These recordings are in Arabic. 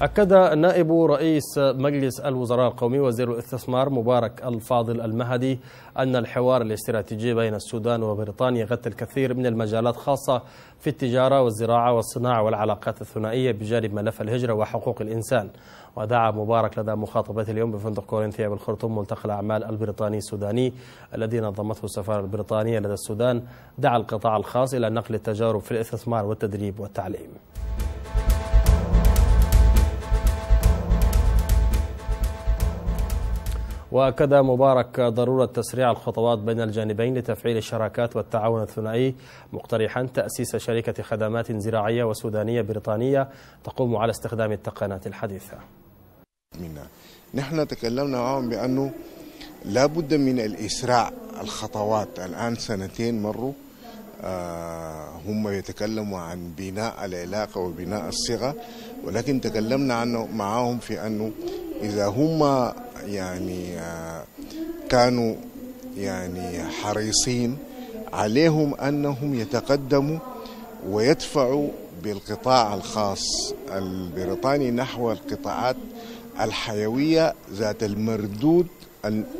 أكد نائب رئيس مجلس الوزراء القومي وزير الاستثمار مبارك الفاضل المهدي أن الحوار الاستراتيجي بين السودان وبريطانيا يغطي الكثير من المجالات خاصة في التجارة والزراعة والصناعة والعلاقات الثنائية بجانب ملف الهجرة وحقوق الإنسان ودعا مبارك لدى مخاطبته اليوم بفندق كورنثيا بالخرطوم ملتقى الأعمال البريطاني السوداني الذي نظمته السفارة البريطانية لدى السودان دعا القطاع الخاص إلى نقل التجارب في الاستثمار والتدريب والتعليم واكد مبارك ضروره تسريع الخطوات بين الجانبين لتفعيل الشراكات والتعاون الثنائي مقترحا تاسيس شركه خدمات زراعيه وسودانيه بريطانيه تقوم على استخدام التقنيات الحديثه. منا. نحن تكلمنا معهم بانه لابد من الاسراع الخطوات الان سنتين مروا آه، هم يتكلموا عن بناء العلاقة وبناء الصيغة ولكن تكلمنا عنه معهم في أنه إذا هم يعني آه، كانوا يعني حريصين عليهم انهم يتقدموا ويدفعوا بالقطاع الخاص البريطاني نحو القطاعات الحيويه ذات المردود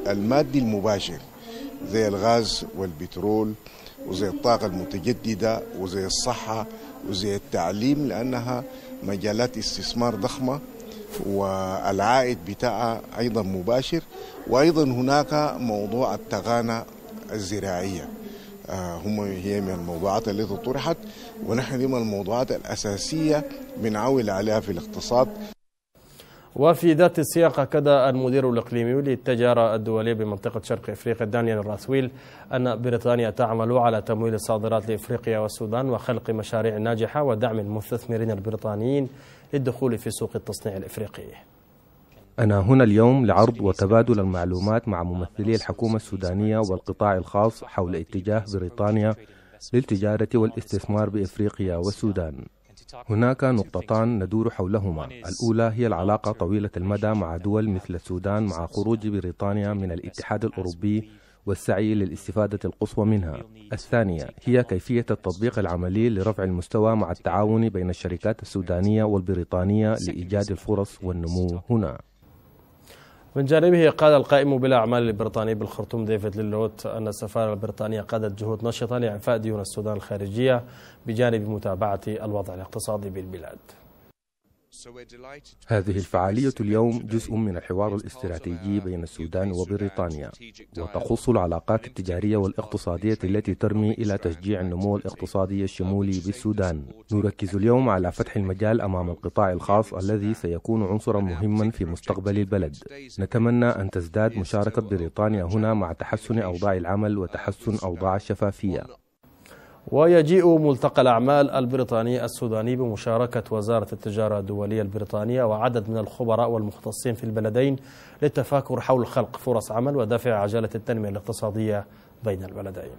المادي المباشر زي الغاز والبترول وزي الطاقه المتجدده وزي الصحه وزي التعليم لانها مجالات استثمار ضخمه والعائد بتاعها ايضا مباشر وايضا هناك موضوع التغانه الزراعيه آه، هم هي من الموضوعات التي طرحت ونحن دي من الموضوعات الاساسيه بنعول عليها في الاقتصاد وفي ذات السياق أكد المدير الإقليمي للتجارة الدولية بمنطقة شرق إفريقيا دانيال راسويل أن بريطانيا تعمل على تمويل الصادرات لإفريقيا والسودان وخلق مشاريع ناجحة ودعم المستثمرين البريطانيين للدخول في سوق التصنيع الإفريقي أنا هنا اليوم لعرض وتبادل المعلومات مع ممثلي الحكومة السودانية والقطاع الخاص حول اتجاه بريطانيا للتجارة والاستثمار بإفريقيا والسودان هناك نقطتان ندور حولهما الأولى هي العلاقة طويلة المدى مع دول مثل السودان مع خروج بريطانيا من الاتحاد الأوروبي والسعي للاستفادة القصوى منها. الثانية هي كيفية التطبيق العملي لرفع المستوى مع التعاون بين الشركات السودانية والبريطانية لإيجاد الفرص والنمو هنا. من جانبه قال القائم بالأعمال البريطاني بالخرطوم ديفيد للوت أن السفارة البريطانية قادت جهود نشطة لإعفاء ديون السودان الخارجية بجانب متابعة الوضع الاقتصادي بالبلاد هذه الفعالية اليوم جزء من الحوار الاستراتيجي بين السودان وبريطانيا وتخص العلاقات التجارية والاقتصادية التي ترمي إلى تشجيع النمو الاقتصادي الشمولي بالسودان نركز اليوم على فتح المجال أمام القطاع الخاص الذي سيكون عنصرا مهما في مستقبل البلد نتمنى أن تزداد مشاركة بريطانيا هنا مع تحسن أوضاع العمل وتحسن أوضاع الشفافية ويجيء ملتقى الأعمال البريطاني السوداني بمشاركة وزارة التجارة الدولية البريطانية وعدد من الخبراء والمختصين في البلدين للتفاكر حول خلق فرص عمل ودفع عجلة التنمية الاقتصادية بين البلدين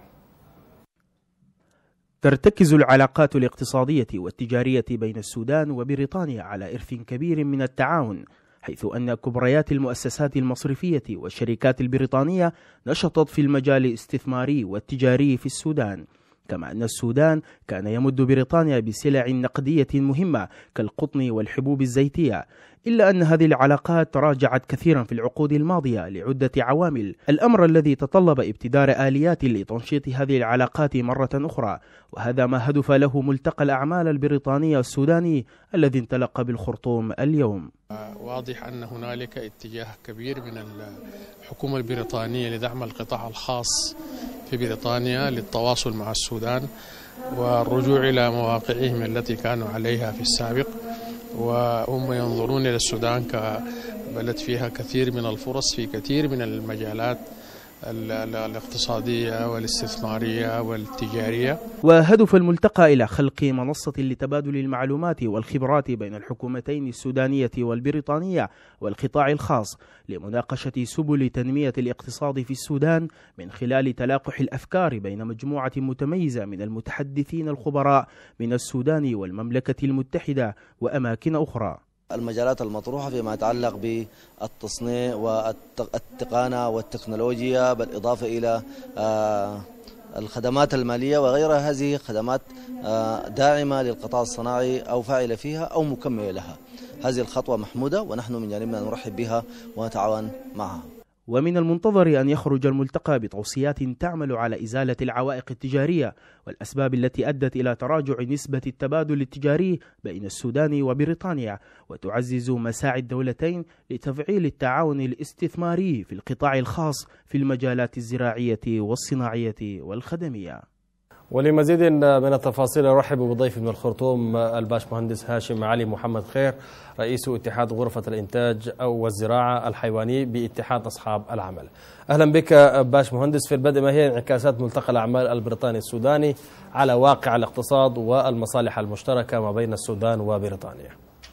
ترتكز العلاقات الاقتصادية والتجارية بين السودان وبريطانيا على إرث كبير من التعاون حيث أن كبريات المؤسسات المصرفية والشركات البريطانية نشطت في المجال الاستثماري والتجاري في السودان كما أن السودان كان يمد بريطانيا بسلع نقدية مهمة كالقطن والحبوب الزيتية إلا أن هذه العلاقات تراجعت كثيرا في العقود الماضية لعدة عوامل الأمر الذي تطلب ابتدار آليات لتنشيط هذه العلاقات مرة أخرى وهذا ما هدف له ملتقى الأعمال البريطاني السوداني الذي انطلق بالخرطوم اليوم واضح أن هنالك اتجاه كبير من الحكومة البريطانية لدعم القطاع الخاص في بريطانيا للتواصل مع السودان والرجوع إلى مواقعهم التي كانوا عليها في السابق وهم ينظرون إلى السودان كبلد فيها كثير من الفرص في كثير من المجالات الاقتصادية والاستثمارية والتجارية وهدف الملتقى إلى خلق منصة لتبادل المعلومات والخبرات بين الحكومتين السودانية والبريطانية والقطاع الخاص لمناقشة سبل تنمية الاقتصاد في السودان من خلال تلاقح الأفكار بين مجموعة متميزة من المتحدثين الخبراء من السودان والمملكة المتحدة وأماكن أخرى المجالات المطروحة فيما يتعلق بالتصنيع والتقانة والتكنولوجيا بالإضافة إلى آه، الخدمات المالية وغيرها هذه خدمات آه، داعمة للقطاع الصناعي أو فاعلة فيها أو مكملة لها هذه الخطوة محمودة ونحن من جانبنا نرحب بها ونتعاون معها ومن المنتظر أن يخرج الملتقى بتوصيات تعمل على إزالة العوائق التجارية والأسباب التي أدت إلى تراجع نسبة التبادل التجاري بين السودان وبريطانيا وتعزز مساعي الدولتين لتفعيل التعاون الاستثماري في القطاع الخاص في المجالات الزراعية والصناعية والخدمية ولمزيد من التفاصيل ارحب بضيفي من الخرطوم الباش مهندس هاشم علي محمد خير رئيس اتحاد غرفه الانتاج والزراعه الحيواني باتحاد اصحاب العمل. اهلا بك باش مهندس في البدء ما هي انعكاسات ملتقى الاعمال البريطاني السوداني على واقع الاقتصاد والمصالح المشتركه ما بين السودان وبريطانيا.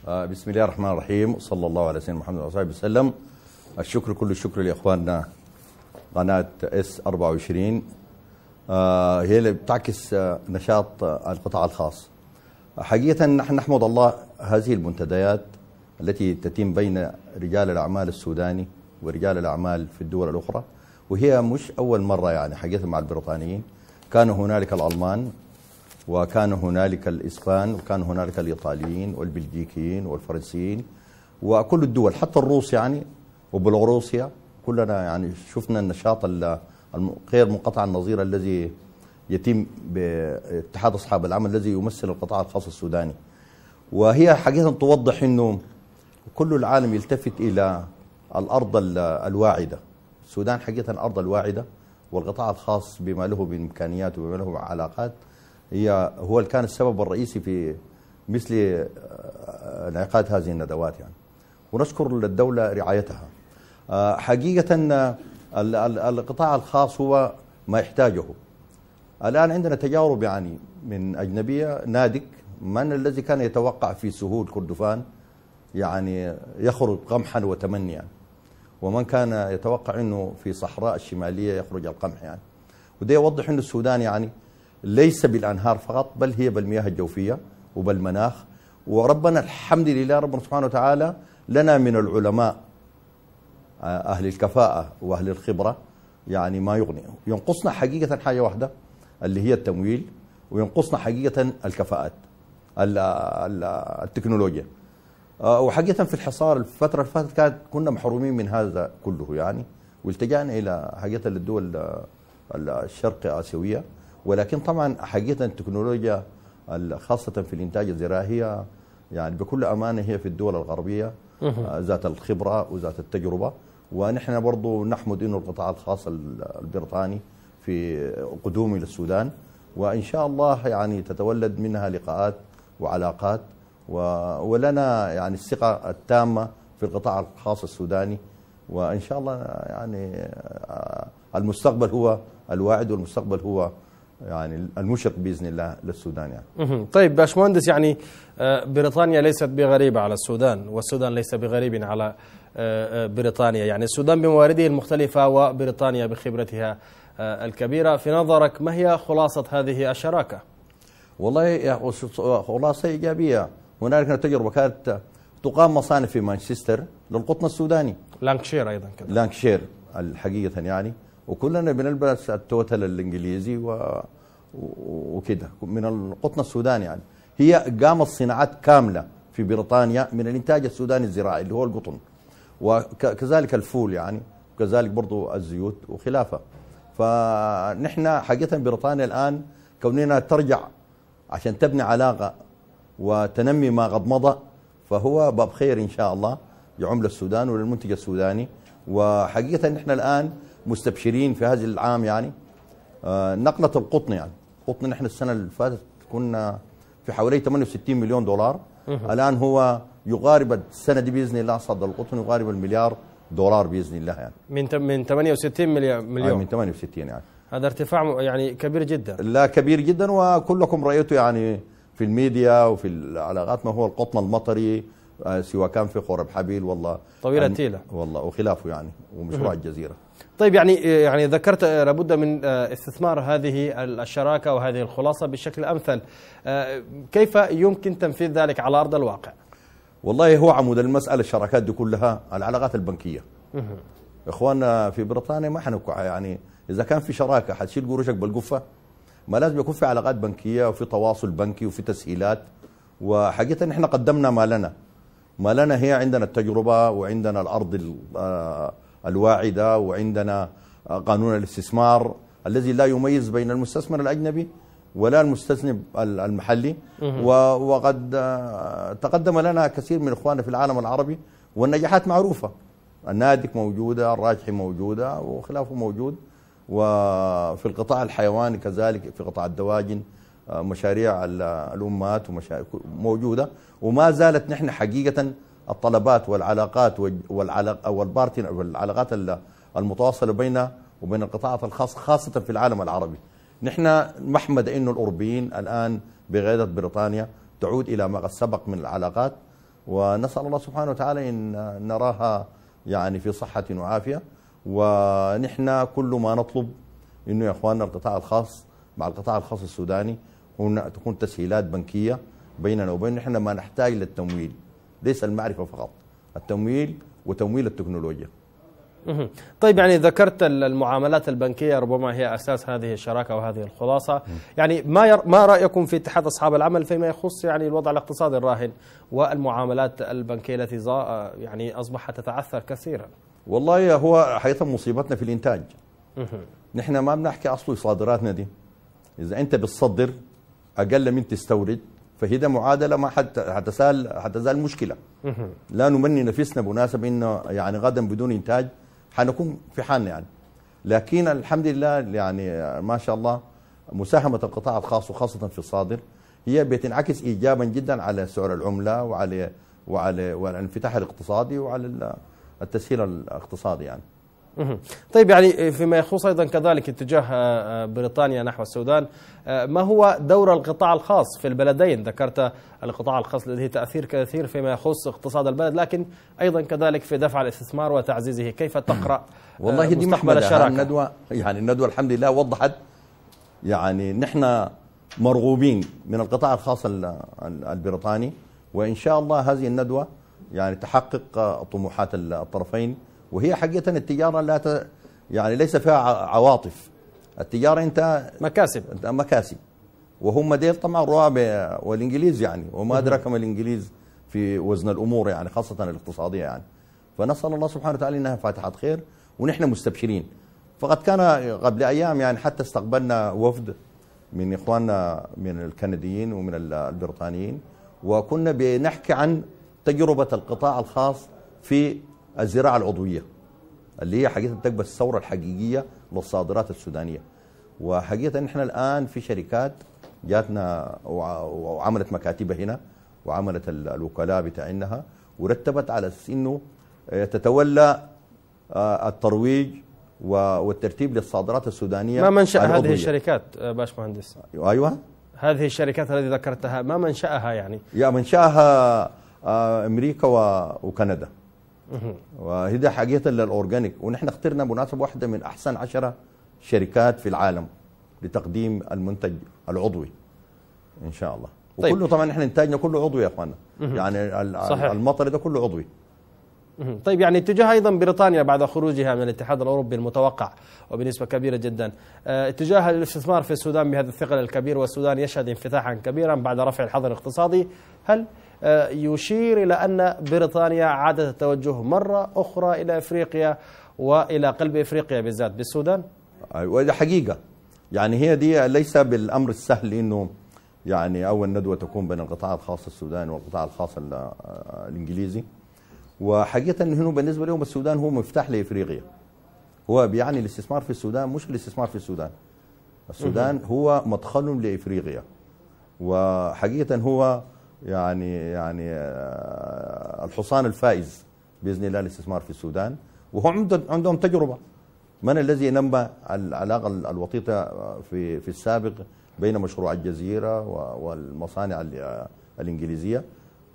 آه، بسم الله الرحمن الرحيم صلى الله على سيدنا محمد وعلى اله وسلم. الشكر كل الشكر لاخواننا قناه اس 24 آه، هي اللي بتعكس آه، نشاط آه، القطاع الخاص حقيقة نحن نحمد الله هذه المنتديات التي تتم بين رجال الأعمال السوداني ورجال الأعمال في الدول الأخرى وهي مش أول مرة يعني حقيقة مع البريطانيين كانوا هنالك الألمان وكان هنالك الإسبان وكان هنالك الإيطاليين والبلجيكيين والفرنسيين وكل الدول حتى الروس يعني وبلغروسيا كلنا يعني شفنا النشاط اللي غير منقطع النظير الذي يتم باتحاد أصحاب العمل الذي يمثل القطاع الخاص السوداني وهي حقيقة توضح أنه كل العالم يلتفت إلى الأرض الواعدة السودان حقيقة الأرض الواعدة والقطاع الخاص بما له من إمكانيات وبما له من علاقات هي هو كان السبب الرئيسي في مثل آه، انعقاد هذه الندوات يعني ونشكر الدولة رعايتها آه، حقيقة القطاع الخاص هو ما يحتاجه الآن عندنا تجارب يعني من أجنبية نادك من الذي كان يتوقع في سهول كردفان يعني يخرج قمحا وتمنيا ومن كان يتوقع أنه في صحراء الشمالية يخرج القمح يعني وده يوضح انه السودان يعني ليس بالأنهار فقط بل هي بالمياه الجوفية وبالمناخ وربنا الحمد لله ربنا سبحانه وتعالى لنا من العلماء أهل الكفاءة وأهل الخبرة يعني ما يغني ينقصنا حقيقة حاجة واحدة اللي هي التمويل وينقصنا حقيقة الكفاءات التكنولوجيا آه، وحقيقة في الحصار الفترة اللي فاتت كانت كنا محرومين من هذا كله يعني والتجأنا إلى حقيقة للدول آه، الشرق آسيوية ولكن طبعا حقيقة التكنولوجيا خاصة في الإنتاج الزراعي هي يعني بكل أمانة هي في الدول الغربية آه، ذات الخبرة وذات التجربة ونحن برضو نحمد انه القطاع الخاص البريطاني في قدومه للسودان وان شاء الله يعني تتولد منها لقاءات وعلاقات ولنا يعني الثقه التامه في القطاع الخاص السوداني وان شاء الله يعني آه، المستقبل هو الواعد والمستقبل هو يعني المشرق باذن الله للسودان يعني. طيب باشمهندس يعني آه، بريطانيا ليست بغريبه على السودان والسودان ليس بغريب على آه، آه، بريطانيا يعني السودان بموارده المختلفة وبريطانيا بخبرتها آه، الكبيرة في نظرك ما هي خلاصة هذه الشراكة؟ والله خلاصة إيجابية هنالك تجربة كانت تقام مصانع في مانشستر للقطن السوداني لانكشير أيضا كده لانكشير الحقيقة يعني وكلنا بنلبس التوتل الإنجليزي و وكده من القطن السوداني يعني هي قامت صناعات كاملة في بريطانيا من الإنتاج السوداني الزراعي اللي هو القطن وكذلك الفول يعني وكذلك برضو الزيوت وخلافه فنحن حقيقة بريطانيا الآن كوننا ترجع عشان تبني علاقة وتنمي ما قد مضى فهو باب خير إن شاء الله لعملة السودان وللمنتج السوداني وحقيقة نحن الآن مستبشرين في هذا العام يعني آه، نقلة القطن يعني قطن نحن السنة اللي فاتت كنا في حوالي 68 مليون دولار الآن هو يقارب السنه دي باذن الله صد القطن يقارب المليار دولار باذن الله يعني من من 68 مليون مليون آه، من 68 يعني هذا ارتفاع يعني كبير جدا لا كبير جدا وكلكم رايته يعني في الميديا وفي العلاقات ما هو القطن المطري آه، سواء كان في قرب حبيل والله طويلة يعني تيلة والله وخلافه يعني ومشروع الجزيرة طيب يعني آه، يعني ذكرت لابد من استثمار هذه الشراكة وهذه الخلاصة بشكل أمثل كيف يمكن تنفيذ ذلك على أرض الواقع؟ والله هو عمود المساله الشراكات دي كلها العلاقات البنكيه اخواننا في بريطانيا ما احنا يعني اذا كان في شراكه حتشيل قروشك بالقفه ما لازم يكون في علاقات بنكيه وفي تواصل بنكي وفي تسهيلات وحقيقه احنا قدمنا ما لنا ما لنا هي عندنا التجربه وعندنا الارض آه، الواعده وعندنا قانون الاستثمار الذي لا يميز بين المستثمر الاجنبي ولا المستذنب المحلي وقد آه، تقدم لنا كثير من اخواننا في العالم العربي والنجاحات معروفه النادك موجوده الراجحي موجوده وخلافه موجود وفي القطاع الحيواني كذلك في قطاع الدواجن آه، مشاريع الامهات ومشاريع موجوده وما زالت نحن حقيقه الطلبات والعلاقات والعلاق والبارتن والعلاقات المتواصله بيننا وبين القطاعات الخاصه خاصه في العالم العربي نحن محمد انه الاوروبيين الان بقياده بريطانيا تعود الى ما قد سبق من العلاقات ونسال الله سبحانه وتعالى ان نراها يعني في صحه وعافيه ونحن كل ما نطلب انه يا اخواننا القطاع الخاص مع القطاع الخاص السوداني هنا تكون تسهيلات بنكيه بيننا وبين نحن ما نحتاج للتمويل ليس المعرفه فقط التمويل وتمويل التكنولوجيا طيب يعني ذكرت المعاملات البنكية ربما هي أساس هذه الشراكة وهذه الخلاصة يعني ما ير... ما رأيكم في اتحاد أصحاب العمل فيما يخص يعني الوضع الاقتصادي الراهن والمعاملات البنكية التي يعني أصبحت تتعثر كثيرا والله هو حيث مصيبتنا في الإنتاج نحن ما بنحكي اصل صادراتنا دي إذا أنت بتصدر أقل من تستورد فهذا معادله ما حتزال حتزال مشكله لا نمني نفسنا بمناسبه انه يعني غدا بدون انتاج حنكون في حالنا يعني لكن الحمد لله يعني ما شاء الله مساهمة القطاع الخاص وخاصة في الصادر هي بتنعكس إيجابا جدا على سعر العملة وعلى وعلى والانفتاح الاقتصادي وعلى التسهيل الاقتصادي يعني طيب يعني فيما يخص ايضا كذلك اتجاه آه، آه، بريطانيا نحو السودان آه، ما هو دور القطاع الخاص في البلدين ذكرت القطاع الخاص لديه تاثير كثير فيما يخص اقتصاد البلد لكن ايضا كذلك في دفع الاستثمار وتعزيزه كيف تقرا والله دي مستقبل الشراكه الندوه يعني الندوه الحمد لله وضحت يعني نحن مرغوبين من القطاع الخاص البريطاني وان شاء الله هذه الندوه يعني تحقق طموحات الطرفين وهي حقيقه التجاره لا ت... يعني ليس فيها عواطف التجاره انت مكاسب انت مكاسب وهم ديل طبعا رابع والانجليز يعني وما ادراك ما الانجليز في وزن الامور يعني خاصه الاقتصاديه يعني فنسال الله سبحانه وتعالى انها فاتحه خير ونحن مستبشرين فقد كان قبل ايام يعني حتى استقبلنا وفد من اخواننا من الكنديين ومن البريطانيين وكنا بنحكي عن تجربه القطاع الخاص في الزراعه العضويه اللي هي حقيقه تقبل الثوره الحقيقيه للصادرات السودانيه وحقيقه احنا الان في شركات جاتنا وعملت مكاتبها هنا وعملت الوكلاء بتاعنها ورتبت على اساس انه آه، تتولى آه، الترويج والترتيب للصادرات السودانيه ما منشا العضوية. هذه الشركات آه، باش مهندس ايوه هذه الشركات التي ذكرتها ما منشاها يعني؟ يا منشاها امريكا وكندا وهذا حقيقة حاجه للاورجانيك ونحن اخترنا مناسبه واحده من احسن عشرة شركات في العالم لتقديم المنتج العضوي ان شاء الله طيب. وكله طبعا احنا انتاجنا كله عضوي يا اخوانا يعني صحيح. المطر ده كله عضوي طيب يعني اتجاه ايضا بريطانيا بعد خروجها من الاتحاد الاوروبي المتوقع وبنسبه كبيره جدا آه، اتجاهها للاستثمار في السودان بهذا الثقل الكبير والسودان يشهد انفتاحا كبيرا بعد رفع الحظر الاقتصادي هل آه، يشير إلى أن بريطانيا عادت التوجه مرة أخرى إلى إفريقيا وإلى قلب إفريقيا بالذات بالسودان وهذا أيوة، حقيقة يعني هي دي ليس بالأمر السهل أنه يعني أول ندوة تكون بين القطاع الخاص السوداني والقطاع الخاص آه، الإنجليزي وحقيقة هنا بالنسبة لهم السودان هو مفتاح لإفريقيا هو بيعني الاستثمار في السودان مش الاستثمار في السودان السودان هو مدخل لإفريقيا وحقيقة هو يعني يعني آه، الحصان الفائز باذن الله الاستثمار في السودان وهم عندهم تجربه من الذي نمى العلاقه الوطيده آه، في في السابق بين مشروع الجزيره والمصانع آه، الانجليزيه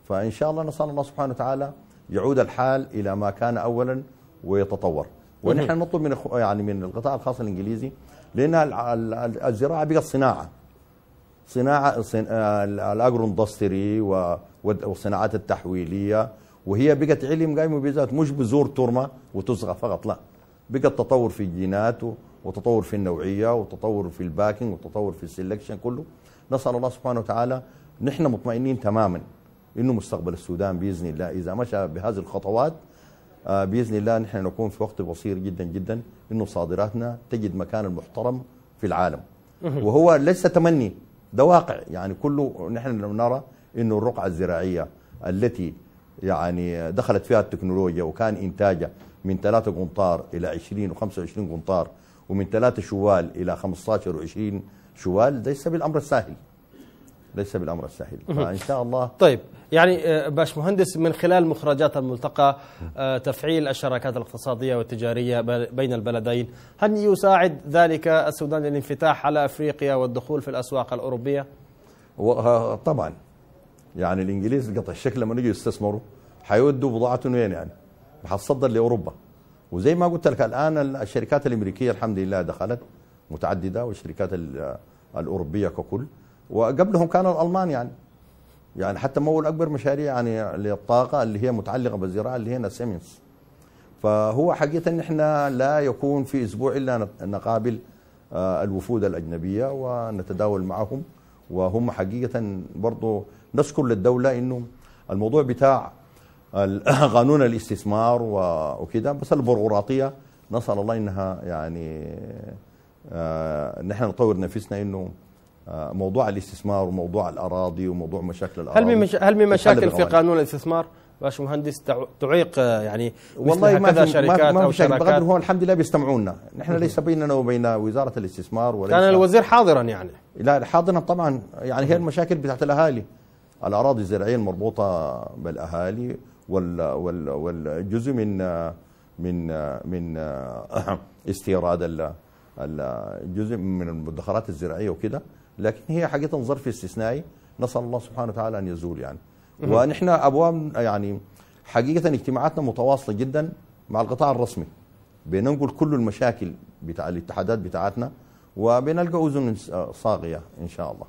فان شاء الله نسال الله سبحانه وتعالى يعود الحال الى ما كان اولا ويتطور ونحن نطلب من يعني من القطاع الخاص الانجليزي لان الزراعه بقت صناعه صناعة آه، الأجرو اندستري والصناعات التحويلية وهي بقت علم قايمة بذات مش بزور ترمة وتصغى فقط لا بقت تطور في الجينات وتطور في النوعية وتطور في الباكينج وتطور في السلكشن كله نسأل الله سبحانه وتعالى نحن مطمئنين تماما انه مستقبل السودان باذن الله اذا مشى بهذه الخطوات آه، باذن الله نحن نكون في وقت بصير جدا جدا انه صادراتنا تجد مكان المحترم في العالم وهو ليس تمني ده واقع يعني كله نحن نرى انه الرقعه الزراعيه التي يعني دخلت فيها التكنولوجيا وكان انتاجها من 3 قنطار الى 20 و25 قنطار ومن 3 شوال الى 15 و20 شوال ليس بالامر السهل ليس بالامر السهل فان شاء الله طيب يعني آه، باش مهندس من خلال مخرجات الملتقى آه، تفعيل الشراكات الاقتصادية والتجارية بين البلدين هل يساعد ذلك السودان للانفتاح على أفريقيا والدخول في الأسواق الأوروبية؟ آه، طبعا يعني الإنجليز قطع الشكل لما يجوا يستثمروا حيودوا بضاعتهم وين يعني حتصدر لأوروبا وزي ما قلت لك الآن الشركات الأمريكية الحمد لله دخلت متعددة والشركات الأوروبية ككل وقبلهم كان الألمان يعني يعني حتى مول اكبر مشاريع يعني للطاقه اللي هي متعلقه بالزراعه اللي هي سيمنز فهو حقيقه ان احنا لا يكون في اسبوع الا نقابل آه، الوفود الاجنبيه ونتداول معهم وهم حقيقه برضه نشكر للدوله انه الموضوع بتاع قانون الاستثمار وكده بس البيروقراطيه نسال الله انها يعني آه، نحن نطور نفسنا انه آه، موضوع الاستثمار وموضوع الاراضي وموضوع مشاكل الاراضي هل من مش... هل من مشاكل في قانون الاستثمار باشمهندس تعيق آه، يعني والله ما في شركات ما, ما او شركات بقدر هو الحمد لله بيستمعونا نحن ليس بيننا وبين وزاره الاستثمار وليس كان الوزير حاضرا يعني لا حاضرا طبعا يعني هي المشاكل بتاعت الاهالي الاراضي الزراعيه المربوطه بالاهالي وال وال والجزء من من من آه، استيراد الجزء من المدخرات الزراعيه وكده لكن هي حقيقه ظرف استثنائي نسال الله سبحانه وتعالى ان يزول يعني ونحن ابواب يعني حقيقه اجتماعاتنا متواصله جدا مع القطاع الرسمي بننقل كل المشاكل بتاع الاتحادات بتاعتنا وبنلقى اذن صاغيه ان شاء الله.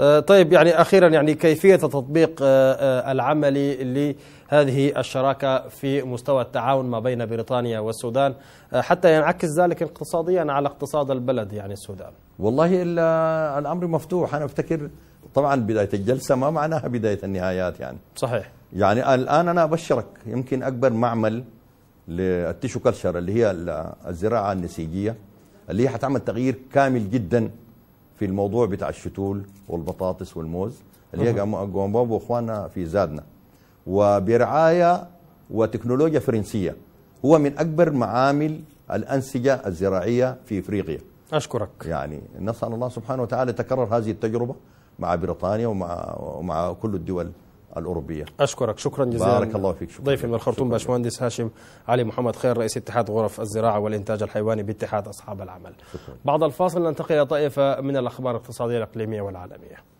آه، طيب يعني اخيرا يعني كيفيه التطبيق العملي آه، آه، لهذه الشراكه في مستوى التعاون ما بين بريطانيا والسودان حتى ينعكس ذلك اقتصاديا على اقتصاد البلد يعني السودان. والله الا الامر مفتوح انا افتكر طبعا بدايه الجلسه ما معناها بدايه النهايات يعني صحيح يعني الان انا ابشرك يمكن اكبر معمل للتيشو كلشر اللي هي الزراعه النسيجيه اللي هي حتعمل تغيير كامل جدا في الموضوع بتاع الشتول والبطاطس والموز اللي هي جوامباب واخواننا في زادنا وبرعايه وتكنولوجيا فرنسيه هو من اكبر معامل الانسجه الزراعيه في افريقيا أشكرك يعني نسأل الله سبحانه وتعالى تكرر هذه التجربة مع بريطانيا ومع, ومع كل الدول الأوروبية أشكرك شكرا جزيلا بارك الله فيك شكرا ضيفي من الخرطوم باشمهندس هاشم علي محمد خير رئيس اتحاد غرف الزراعة والإنتاج الحيواني باتحاد أصحاب العمل شكرا. بعد الفاصل ننتقل إلى طائفة من الأخبار الاقتصادية الإقليمية والعالمية